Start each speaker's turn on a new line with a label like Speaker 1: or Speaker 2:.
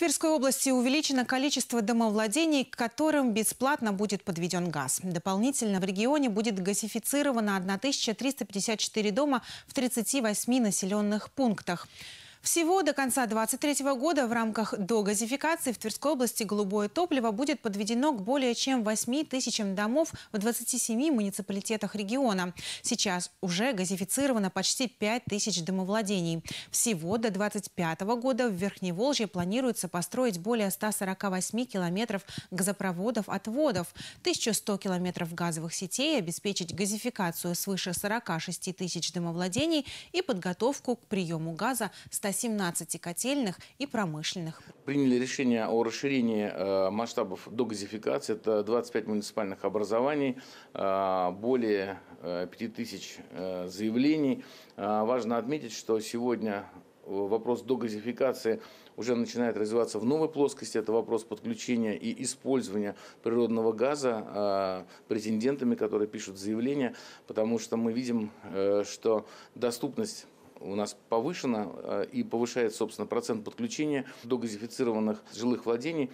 Speaker 1: Тверской области увеличено количество домовладений, к которым бесплатно будет подведен газ. Дополнительно в регионе будет газифицировано 1354 дома в 38 населенных пунктах. Всего до конца 2023 года в рамках догазификации в Тверской области голубое топливо будет подведено к более чем 8 тысячам домов в 27 муниципалитетах региона. Сейчас уже газифицировано почти 5 тысяч домовладений. Всего до 2025 года в Верхневолжье планируется построить более 148 километров газопроводов отводов, 1100 километров газовых сетей, обеспечить газификацию свыше 46 тысяч домовладений и подготовку к приему газа 100 вместо 17 котельных и промышленных.
Speaker 2: Приняли решение о расширении э, масштабов до Это 25 муниципальных образований, э, более 5000 э, заявлений. Важно отметить, что сегодня вопрос догазификации уже начинает развиваться в новой плоскости. Это вопрос подключения и использования природного газа претендентами, которые пишут заявления, потому что мы видим, что доступность у нас повышена э, и повышает, собственно, процент подключения до газифицированных жилых владений.